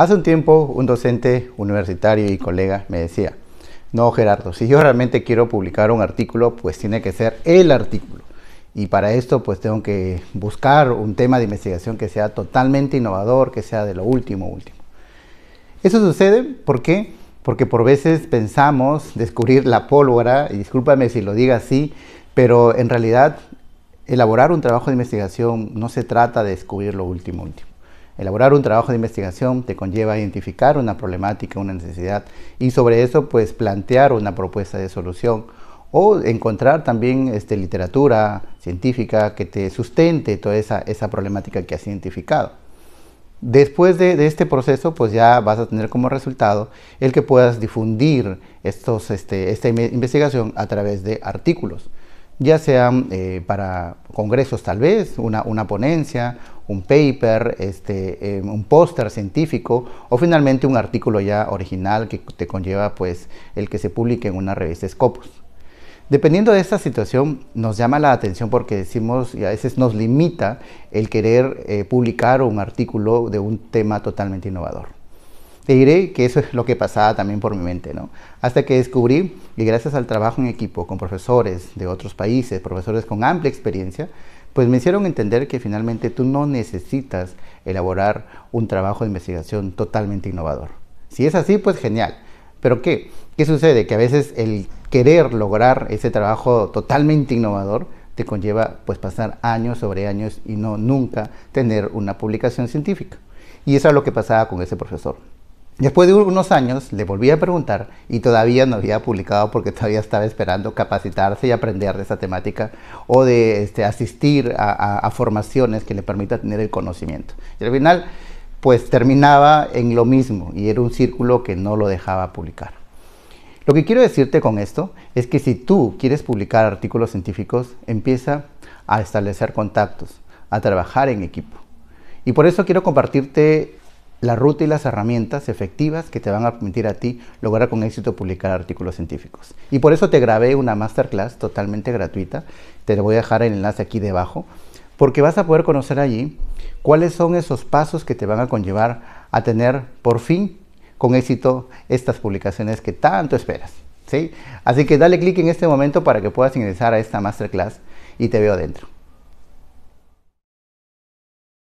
Hace un tiempo un docente universitario y colega me decía, no Gerardo, si yo realmente quiero publicar un artículo, pues tiene que ser el artículo. Y para esto pues tengo que buscar un tema de investigación que sea totalmente innovador, que sea de lo último, último. Eso sucede ¿por qué? porque por veces pensamos descubrir la pólvora, y discúlpame si lo diga así, pero en realidad elaborar un trabajo de investigación no se trata de descubrir lo último, último. Elaborar un trabajo de investigación te conlleva identificar una problemática, una necesidad y sobre eso pues plantear una propuesta de solución o encontrar también este, literatura científica que te sustente toda esa, problemática que has identificado. Después de, este proceso, pues ya vas a tener como resultado el que puedas difundir este, esta investigación a través de artículos ya sea eh, para congresos tal vez, una, una ponencia, un paper, este, eh, un póster científico o finalmente un artículo ya original que te conlleva pues el que se publique en una revista Scopus. Dependiendo de esta situación, nos llama la atención porque decimos y a veces nos limita el querer eh, publicar un artículo de un tema totalmente innovador. Te diré que eso es lo que pasaba también por mi mente, ¿no? Hasta que descubrí que gracias al trabajo en equipo con profesores de otros países, profesores con amplia experiencia, pues me hicieron entender que finalmente tú no necesitas elaborar un trabajo de investigación totalmente innovador. Si es así, pues genial. Pero ¿qué? ¿Qué sucede? Que a veces el querer lograr ese trabajo totalmente innovador te conlleva pues pasar años sobre años y no nunca tener una publicación científica. Y eso es lo que pasaba con ese profesor. Después de unos años le volví a preguntar y todavía no había publicado porque todavía estaba esperando capacitarse y aprender de esta temática o de este, asistir a, formaciones que le permita tener el conocimiento. Y al final, pues terminaba en lo mismo y era un círculo que no lo dejaba publicar. Lo que quiero decirte con esto es que si tú quieres publicar artículos científicos, empieza a establecer contactos, a trabajar en equipo. Y por eso quiero compartirte la ruta y las herramientas efectivas que te van a permitir a ti lograr con éxito publicar artículos científicos. Y por eso te grabé una masterclass totalmente gratuita, te voy a dejar el enlace aquí debajo, porque vas a poder conocer allí cuáles son esos pasos que te van a conllevar a tener por fin con éxito estas publicaciones que tanto esperas. ¿sí? Así que dale clic en este momento para que puedas ingresar a esta masterclass y te veo dentro.